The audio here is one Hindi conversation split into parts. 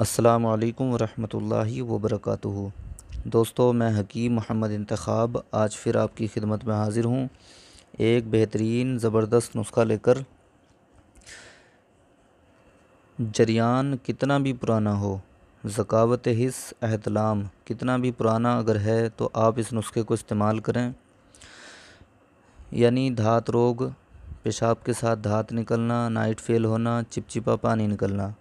अस्सलाम वालेकुम रहमतुल्लाहि वबरकatuह दोस्तों मैं हकीम मोहम्मद इंतखाब आज फिर आपकी खिदमत में हाज़िर हूँ एक बेहतरीन ज़बरदस्त नुस्खा लेकर जरियान कितना भी पुराना हो ज़कावत हिस एहतलाम कितना भी पुराना अगर है तो आप इस नुस्खे को इस्तेमाल करें यानी धात रोग पेशाब के साथ धात निकलना नाइट फेल होना चिपचिपा पानी निकलना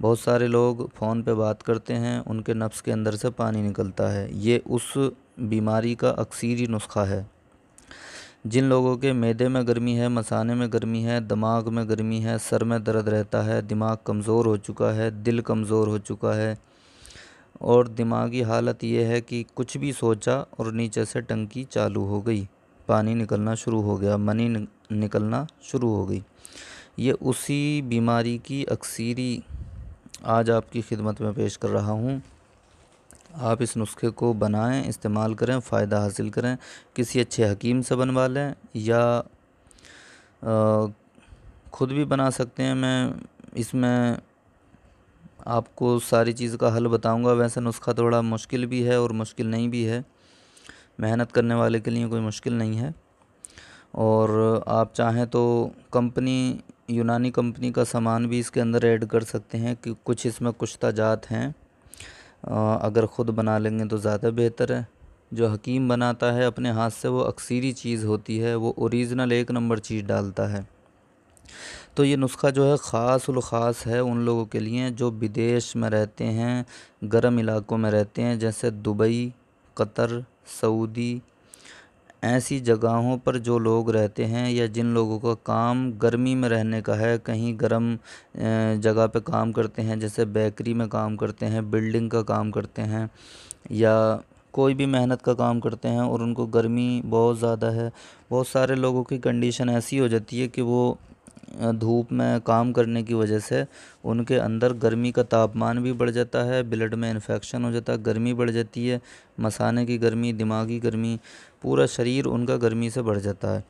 बहुत सारे लोग फ़ोन पे बात करते हैं उनके नफ्स के अंदर से पानी निकलता है ये उस बीमारी का अक्सरी नुस्खा है जिन लोगों के मैदे में गर्मी है मसाने में गर्मी है दिमाग में गर्मी है सर में दर्द रहता है दिमाग कमज़ोर हो चुका है दिल कमज़ोर हो चुका है और दिमागी हालत यह है कि कुछ भी सोचा और नीचे से टंकी चालू हो गई पानी निकलना शुरू हो गया मनी निकलना शुरू हो गई ये उसी बीमारी की अक्सरी आज आपकी खिदमत में पेश कर रहा हूँ आप इस नुस्खे को बनाएं इस्तेमाल करें फ़ायदा हासिल करें किसी अच्छे हकीम से बनवा लें या आ, खुद भी बना सकते हैं मैं इसमें आपको सारी चीज़ का हल बताऊंगा वैसे नुस्खा थोड़ा मुश्किल भी है और मुश्किल नहीं भी है मेहनत करने वाले के लिए कोई मुश्किल नहीं है और आप चाहें तो कंपनी यूनानी कंपनी का सामान भी इसके अंदर ऐड कर सकते हैं कि कुछ इसमें कुछ ताजात हैं अगर ख़ुद बना लेंगे तो ज़्यादा बेहतर है जो हकीम बनाता है अपने हाथ से वो अक्सरी चीज़ होती है वो ओरिजिनल एक नंबर चीज़ डालता है तो ये नुस्खा जो है ख़ास ख़ास है उन लोगों के लिए जो विदेश में रहते हैं गर्म इलाकों में रहते हैं जैसे दुबई कतर सऊदी ऐसी जगहों पर जो लोग रहते हैं या जिन लोगों का काम गर्मी में रहने का है कहीं गर्म जगह पे काम करते हैं जैसे बेकरी में काम करते हैं बिल्डिंग का काम करते हैं या कोई भी मेहनत का काम करते हैं और उनको गर्मी बहुत ज़्यादा है बहुत सारे लोगों की कंडीशन ऐसी हो जाती है कि वो धूप में काम करने की वजह से उनके अंदर गर्मी का तापमान भी बढ़ जाता है ब्लड में इन्फेक्शन हो जाता है गर्मी बढ़ जाती है मसाने की गर्मी दिमागी गर्मी पूरा शरीर उनका गर्मी से बढ़ जाता है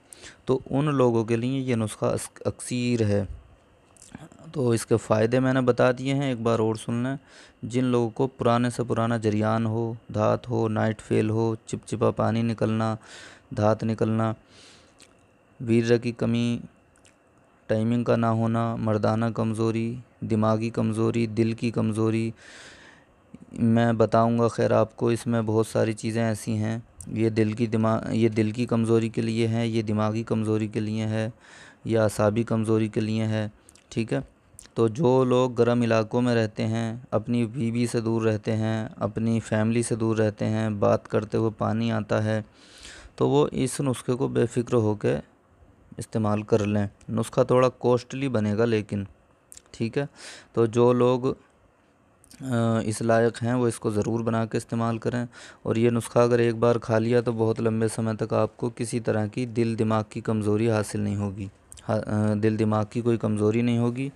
तो उन लोगों के लिए ये नुस्खा अक्सर है तो इसके फ़ायदे मैंने बता दिए हैं एक बार और सुन लें जिन लोगों को पुराने से पुराना जरियान हो धात हो नाइट फेल हो चिपचिपा पानी निकलना धात निकलना वीर की कमी टाइमिंग का ना होना मर्दाना कमज़ोरी दिमागी कमज़ोरी दिल की कमज़ोरी मैं बताऊंगा खैर आपको इसमें बहुत सारी चीज़ें ऐसी हैं ये दिल की दिमाग ये दिल की कमज़ोरी के लिए है ये दिमागी कमज़ोरी के लिए है या असाबी कमज़ोरी के लिए है ठीक है तो जो लोग गर्म इलाकों में रहते हैं अपनी बीवी से दूर रहते हैं अपनी फैमिली से दूर रहते हैं बात करते हुए पानी आता है तो वो इस नुस्खे को बेफिक्र होकर इस्तेमाल कर लें नुस्खा थोड़ा कॉस्टली बनेगा लेकिन ठीक है तो जो लोग इस लायक हैं वो इसको ज़रूर बना के इस्तेमाल करें और ये नुस्खा अगर एक बार खा लिया तो बहुत लंबे समय तक आपको किसी तरह की दिल दिमाग की कमज़ोरी हासिल नहीं होगी दिल दिमाग की कोई कमज़ोरी नहीं होगी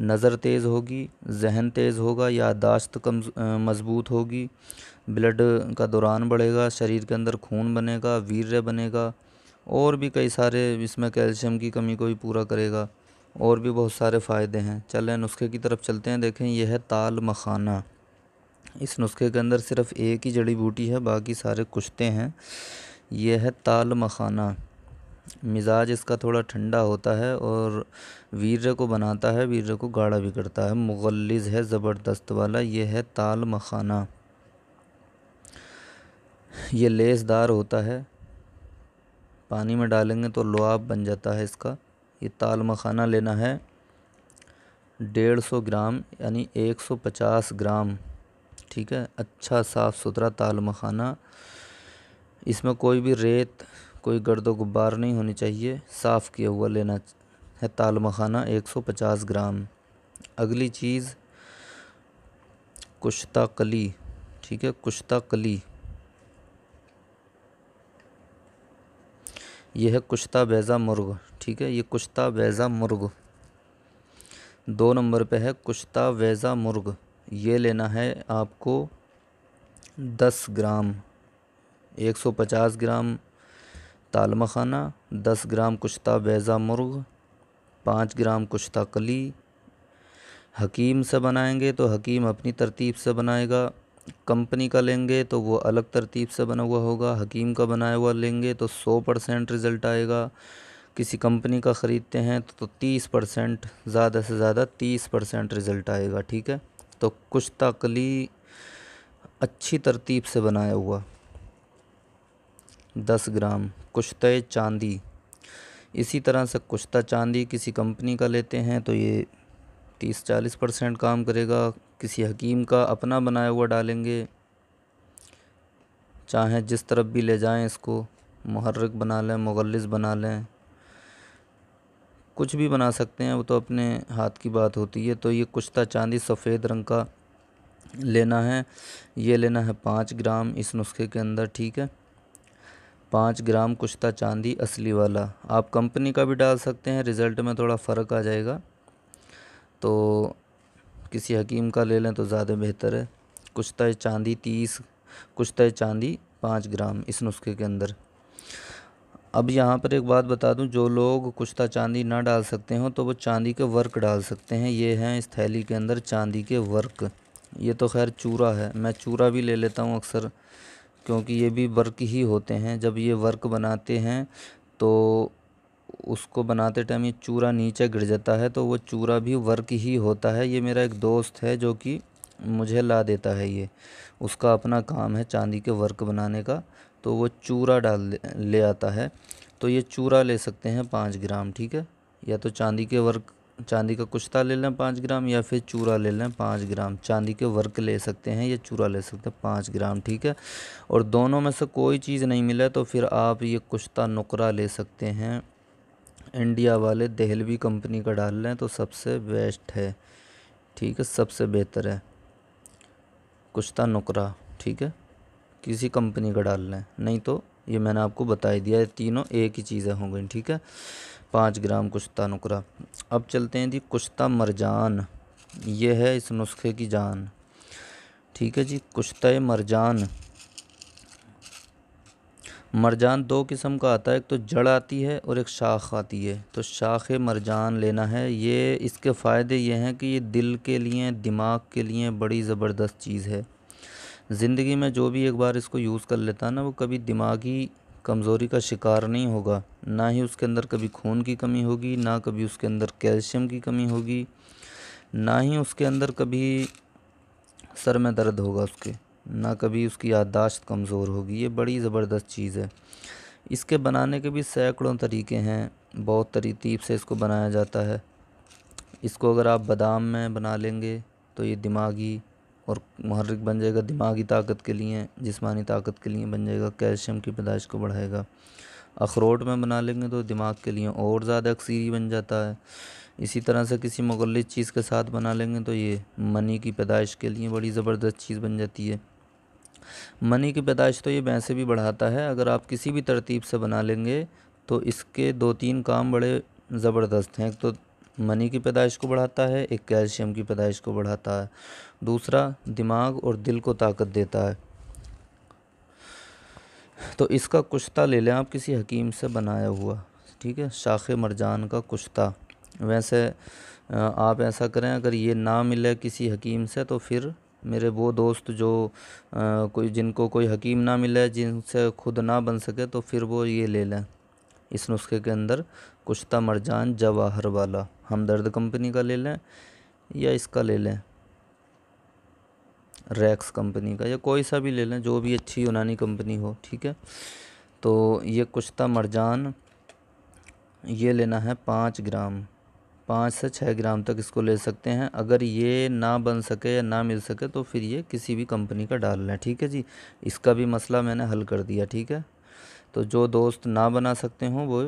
नज़र तेज़ होगी जहन तेज़ होगा यादाश्त कम मज़बूत होगी ब्लड का दौरान बढ़ेगा शरीर के अंदर खून बनेगा वीर्य बनेगा और भी कई सारे इसमें कैल्शियम की कमी को भी पूरा करेगा और भी बहुत सारे फ़ायदे हैं चलें नुस्खे की तरफ चलते हैं देखें यह है ताल मखाना इस नुस्खे के अंदर सिर्फ एक ही जड़ी बूटी है बाकी सारे कुश्ते हैं यह है ताल मखाना मिजाज इसका थोड़ा ठंडा होता है और वीर्य को बनाता है वीर्य को गाढ़ा भी करता है मुगलज़ है ज़बरदस्त वाला यह है ताल मखाना यह लेसदार होता है पानी में डालेंगे तो लोआब बन जाता है इसका ये ताल मखाना लेना है डेढ़ सौ ग्राम यानी एक सौ पचास ग्राम ठीक है अच्छा साफ़ सुथरा ताल मखाना इसमें कोई भी रेत कोई गर्द गुब्बार नहीं होनी चाहिए साफ़ किया हुआ लेना है ताल मखाना एक सौ पचास ग्राम अगली चीज़ कुश्ता कली ठीक है कुश्ता कली यह है कुश्ता बैज़ा मुर्ग ठीक है ये कुश्ता बैज़ा मुर्ग दो नंबर पे है कुश्ता वैज़ा मुर्ग ये लेना है आपको दस ग्राम एक सौ पचास ग्राम ताल मखाना दस ग्राम कुश्ता बैज़ा मुर्ग पाँच ग्राम कुश्ता कली हकीम से बनाएंगे तो हकीम अपनी तरतीब से बनाएगा कंपनी का लेंगे तो वो अलग तरतीब से बना हुआ होगा हकीम का बनाया हुआ लेंगे तो सौ परसेंट रिज़ल्ट आएगा किसी कंपनी का ख़रीदते हैं तो, तो तीस परसेंट ज़्यादा से ज़्यादा तीस परसेंट रिज़ल्ट आएगा ठीक है तो कुछ तकली अच्छी तरतीब से बनाया हुआ दस ग्राम कुश्त चांदी इसी तरह से कुश्ता चांदी किसी कंपनी का लेते हैं तो ये तीस चालीस परसेंट काम करेगा किसी हकीम का अपना बनाया हुआ डालेंगे चाहे जिस तरफ भी ले जाएं इसको महर्रक बना लें मुगलिस बना लें कुछ भी बना सकते हैं वो तो अपने हाथ की बात होती है तो ये कुश्ता चांदी सफ़ेद रंग का लेना है ये लेना है पाँच ग्राम इस नुस्खे के अंदर ठीक है पाँच ग्राम कुश्ता चांदी असली वाला आप कंपनी का भी डाल सकते हैं रिज़ल्ट में थोड़ा फ़र्क आ जाएगा तो किसी हकीम का ले लें तो ज़्यादा बेहतर है कुछ तय चांदी तीस कुछ तय चांदी पाँच ग्राम इस नुस्खे के अंदर अब यहाँ पर एक बात बता दूं जो लोग कुश्ता चांदी ना डाल सकते हो तो वो चांदी के वर्क डाल सकते हैं ये हैं इस थैली के अंदर चांदी के वर्क ये तो खैर चूरा है मैं चूरा भी ले लेता हूँ अक्सर क्योंकि ये भी वर्क ही होते हैं जब ये वर्क बनाते हैं तो उसको बनाते टाइम ये चूरा नीचे गिर जाता है तो वो चूरा भी वर्क ही होता है ये मेरा एक दोस्त है जो कि मुझे ला देता है ये उसका अपना काम है चांदी के वर्क बनाने का तो वो चूरा डाल ले आता है तो ये चूरा ले सकते हैं पाँच ग्राम ठीक है या तो चांदी के वर्क चांदी का कुश्ता ले लें पाँच ग्राम या फिर चूरा ले लें पाँच ग्राम चांदी के वर्क ले सकते हैं या चूरा ले सकते हैं पाँच ग्राम ठीक है और दोनों में से कोई चीज़ नहीं मिले तो फिर आप ये कुश्ता नुकरा ले सकते हैं इंडिया वाले दहलवी कंपनी का डाल लें तो सबसे बेस्ट है ठीक है सबसे बेहतर है कुश्ता नुकरा ठीक है किसी कंपनी का डाल लें नहीं तो ये मैंने आपको बता ही दिया तीनों एक ही चीज़ें हो गई ठीक है पाँच ग्राम कुश्ता नुकरा अब चलते हैं जी कुश्ता मरजान ये है इस नुस्खे की जान ठीक है जी कुश्ता मरजान मरजान दो किस्म का आता है एक तो जड़ आती है और एक शाख आती है तो शाख मरजान लेना है ये इसके फ़ायदे ये हैं कि ये दिल के लिए दिमाग के लिए बड़ी ज़बरदस्त चीज़ है ज़िंदगी में जो भी एक बार इसको यूज़ कर लेता है ना वो कभी दिमागी कमज़ोरी का शिकार नहीं होगा ना ही उसके अंदर कभी खून की कमी होगी ना कभी उसके अंदर कैल्शियम की कमी होगी ना ही उसके अंदर कभी सर में दर्द होगा उसके ना कभी उसकी याददाश्त कमज़ोर होगी ये बड़ी ज़बरदस्त चीज़ है इसके बनाने के भी सैकड़ों तरीके हैं बहुत तरतीब से इसको बनाया जाता है इसको अगर आप बादाम में बना लेंगे तो ये दिमागी और महरक बन जाएगा दिमागी ताकत के लिए जिस्मानी ताकत के लिए बन जाएगा कैल्शियम की पैदाइश को बढ़ाएगा अखरोट में बना लेंगे तो दिमाग के लिए और ज़्यादा अक्सीरी बन जाता है इसी तरह से किसी मुगल चीज़ के साथ बना लेंगे तो ये मनी की पैदाइश के लिए बड़ी ज़बरदस्त चीज़ बन जाती है मनी की पैदाइश तो ये वैसे भी बढ़ाता है अगर आप किसी भी तरतीब से बना लेंगे तो इसके दो तीन काम बड़े ज़बरदस्त हैं एक तो मनी की पैदाइश को बढ़ाता है एक कैल्शियम की पैदाइश को बढ़ाता है दूसरा दिमाग और दिल को ताकत देता है तो इसका कुश्ता ले लें आप किसी हकीम से बनाया हुआ ठीक है शाख मरजान का कुश्ता वैसे आप ऐसा करें अगर ये ना मिले किसी हकीम से तो फिर मेरे वो दोस्त जो आ, कोई जिनको कोई हकीम ना मिले जिनसे खुद ना बन सके तो फिर वो ये ले लें इस नुस्खे के अंदर कुश्ता मरजान जवाहर वाला हमदर्द कंपनी का ले लें या इसका ले लें रैक्स कंपनी का या कोई सा भी ले लें जो भी अच्छी यूनानी कंपनी हो ठीक है तो ये कुश्ता मरजान ये लेना है पाँच ग्राम पाँच से छः ग्राम तक इसको ले सकते हैं अगर ये ना बन सके या ना मिल सके तो फिर ये किसी भी कंपनी का डाल लें ठीक है जी इसका भी मसला मैंने हल कर दिया ठीक है तो जो दोस्त ना बना सकते हों वो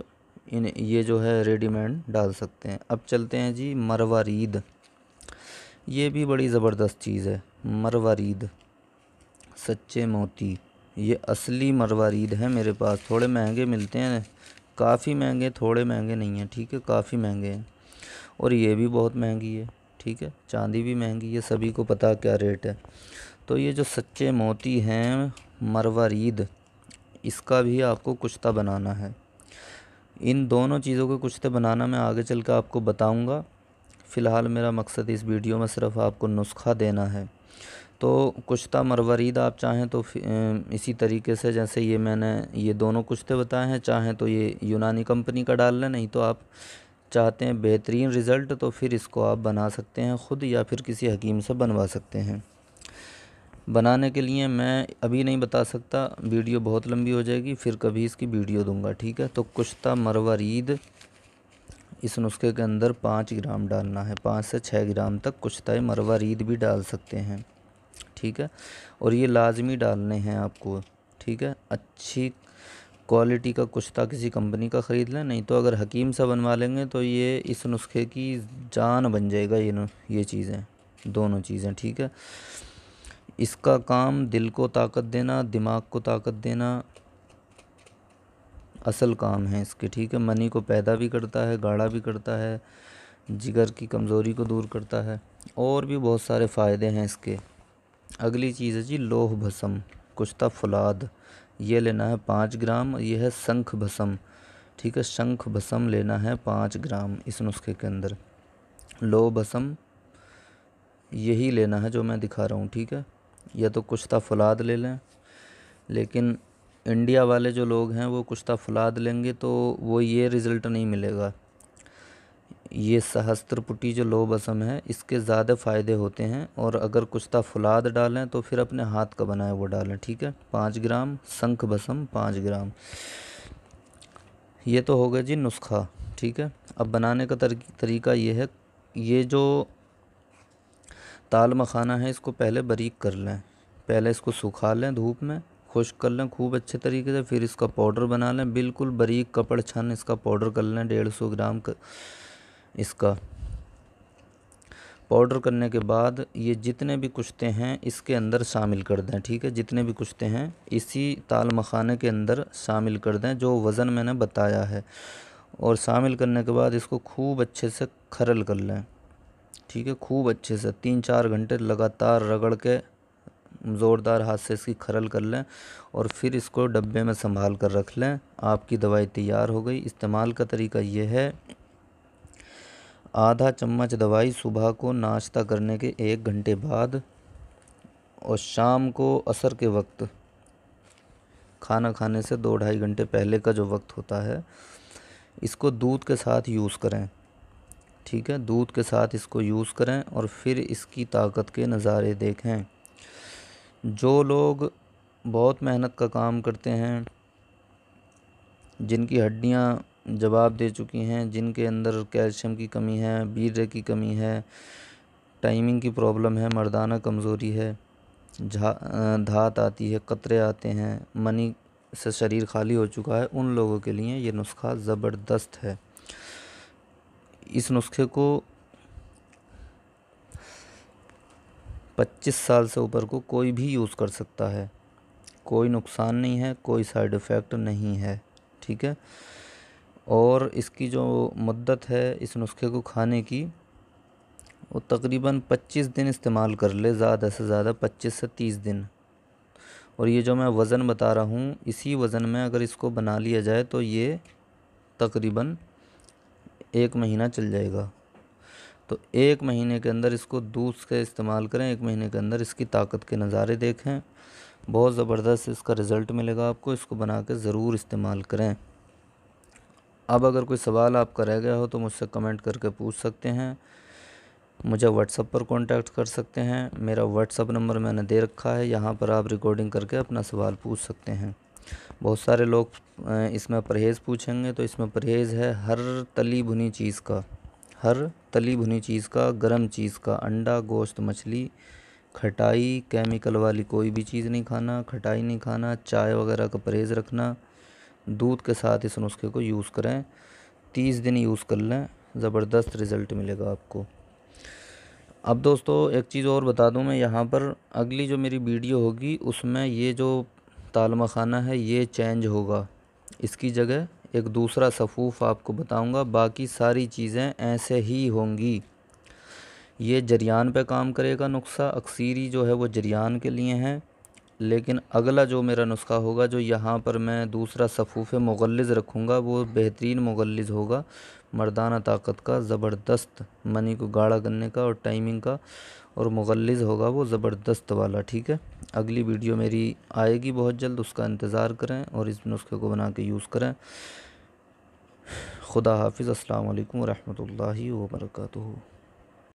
इन ये जो है रेडीमेड डाल सकते हैं अब चलते हैं जी मरवारीद ये भी बड़ी ज़बरदस्त चीज़ है मरवारीद सच्चे मोती ये असली मरवारीद है मेरे पास थोड़े महंगे मिलते हैं काफ़ी महंगे थोड़े महंगे नहीं हैं ठीक है काफ़ी महंगे हैं और ये भी बहुत महंगी है ठीक है चांदी भी महंगी है सभी को पता क्या रेट है तो ये जो सच्चे मोती हैं मरवरीद इसका भी आपको कुश्ता बनाना है इन दोनों चीज़ों के कुश्ते बनाना मैं आगे चल कर आपको बताऊँगा फ़िलहाल मेरा मकसद इस वीडियो में सिर्फ आपको नुस्खा देना है तो कुश्ता मरवरीद आप चाहें तो इसी तरीके से जैसे ये मैंने ये दोनों कुश्ते बताए हैं चाहें तो ये यूनानी कंपनी का डाल लें नहीं तो आप चाहते हैं बेहतरीन रिज़ल्ट तो फिर इसको आप बना सकते हैं ख़ुद या फिर किसी हकीम से बनवा सकते हैं बनाने के लिए मैं अभी नहीं बता सकता वीडियो बहुत लंबी हो जाएगी फिर कभी इसकी वीडियो दूंगा ठीक है तो कुश्ता मरवरीद इस नुस्खे के अंदर पाँच ग्राम डालना है पाँच से छः ग्राम तक कुश्ता मरवरीद भी डाल सकते हैं ठीक है और ये लाजमी डालने हैं आपको ठीक है अच्छी क्वालिटी का कुश्ता किसी कंपनी का ख़रीद लें नहीं तो अगर हकीम सा बनवा लेंगे तो ये इस नुस्खे की जान बन जाएगा ये ये चीज़ें दोनों चीज़ें ठीक है इसका काम दिल को ताकत देना दिमाग को ताकत देना असल काम है इसके ठीक है मनी को पैदा भी करता है गाढ़ा भी करता है जिगर की कमज़ोरी को दूर करता है और भी बहुत सारे फ़ायदे हैं इसके अगली चीज़ है जी लोह भसम कुश्ता फलाद ये लेना है पाँच ग्राम ये है शंख भसम ठीक है शंख भसम लेना है पाँच ग्राम इस नुस्खे के अंदर लो भसम यही लेना है जो मैं दिखा रहा हूँ ठीक है या तो कुश्ता फलाद ले लें लेकिन इंडिया वाले जो लोग हैं वो कुश्ता फलाद लेंगे तो वो ये रिज़ल्ट नहीं मिलेगा ये सहस्त्रपुटी जो लोब असम है इसके ज़्यादा फ़ायदे होते हैं और अगर कुश्ता फुलाद डालें तो फिर अपने हाथ का बनाए वो डालें ठीक है पाँच ग्राम शंख बसम पाँच ग्राम ये तो हो गया जी नुस्खा ठीक है अब बनाने का तरीका ये है ये जो ताल मखाना है इसको पहले बरीक कर लें पहले इसको सुखा लें धूप में खुश्क कर लें खूब अच्छे तरीके से फिर इसका पाउडर बना लें बिल्कुल बरीक कपड़ छन इसका पाउडर कर लें डेढ़ सौ ग्राम कर इसका पाउडर करने के बाद ये जितने भी कुश्ते हैं इसके अंदर शामिल कर दें ठीक है जितने भी कुश्ते हैं इसी ताल मखाने के अंदर शामिल कर दें जो वज़न मैंने बताया है और शामिल करने के बाद इसको खूब अच्छे से खरल कर लें ठीक है खूब अच्छे से तीन चार घंटे लगातार रगड़ के ज़ोरदार हाथ से इसकी खरल कर लें और फिर इसको डब्बे में संभाल कर रख लें आपकी दवाई तैयार हो गई इस्तेमाल का तरीका ये है आधा चम्मच दवाई सुबह को नाश्ता करने के एक घंटे बाद और शाम को असर के वक्त खाना खाने से दो ढाई घंटे पहले का जो वक्त होता है इसको दूध के साथ यूज़ करें ठीक है दूध के साथ इसको यूज़ करें और फिर इसकी ताकत के नज़ारे देखें जो लोग बहुत मेहनत का काम करते हैं जिनकी हड्डियाँ जवाब दे चुकी हैं जिनके अंदर कैल्शियम की कमी है वीर्य की कमी है टाइमिंग की प्रॉब्लम है मर्दाना कमज़ोरी है झा धात आती है कतरे आते हैं मनी से शरीर खाली हो चुका है उन लोगों के लिए ये नुस्खा ज़बरदस्त है इस नुस्खे को 25 साल से ऊपर को कोई भी यूज़ कर सकता है कोई नुकसान नहीं है कोई साइड इफ़ेक्ट नहीं है ठीक है और इसकी जो मदत है इस नुस्खे को खाने की वो तकरीबन 25 दिन इस्तेमाल कर ले ज़्यादा से ज़्यादा 25 से 30 दिन और ये जो मैं वज़न बता रहा हूँ इसी वज़न में अगर इसको बना लिया जाए तो ये तकरीबन एक महीना चल जाएगा तो एक महीने के अंदर इसको दूध का इस्तेमाल करें एक महीने के अंदर इसकी ताकत के नज़ारे देखें बहुत ज़बरदस्त इसका रिज़ल्ट मिलेगा आपको इसको बना के ज़रूर इस्तेमाल करें अब अगर कोई सवाल आपका रह गया हो तो मुझसे कमेंट करके पूछ सकते हैं मुझे व्हाट्सअप पर कांटेक्ट कर सकते हैं मेरा व्हाट्सअप नंबर मैंने दे रखा है यहाँ पर आप रिकॉर्डिंग करके अपना सवाल पूछ सकते हैं बहुत सारे लोग इसमें परहेज़ पूछेंगे तो इसमें परहेज़ है हर तली भुनी चीज़ का हर तली भुनी चीज़ का गर्म चीज़ का अंडा गोश्त मछली खटाई केमिकल वाली कोई भी चीज़ नहीं खाना खटाई नहीं खाना चाय वगैरह का परहेज़ रखना दूध के साथ इस नुस्खे को यूज़ करें तीस दिन यूज़ कर लें ज़बरदस्त रिज़ल्ट मिलेगा आपको अब दोस्तों एक चीज़ और बता दूं मैं यहाँ पर अगली जो मेरी वीडियो होगी उसमें ये जो तालमा खाना है ये चेंज होगा इसकी जगह एक दूसरा सफ़ूफ़ आपको बताऊंगा बाकी सारी चीज़ें ऐसे ही होंगी ये जरियान पे काम करेगा नुस्खा अक्सीरी जो है वो जरियान के लिए हैं लेकिन अगला जो मेरा नुस्खा होगा जो यहाँ पर मैं दूसरा सफ़ूफ़ मुगलज़ रखूँगा वो बेहतरीन मुगलज़ होगा मर्दाना ताकत का ज़बरदस्त मनी को गाढ़ा करने का और टाइमिंग का और मुगलज़ होगा वो ज़बरदस्त वाला ठीक है अगली वीडियो मेरी आएगी बहुत जल्द उसका इंतज़ार करें और इस नुस्खे को बना के यूज़ करें खुदा हाफिज़ अल्लाम वरहमल वर्का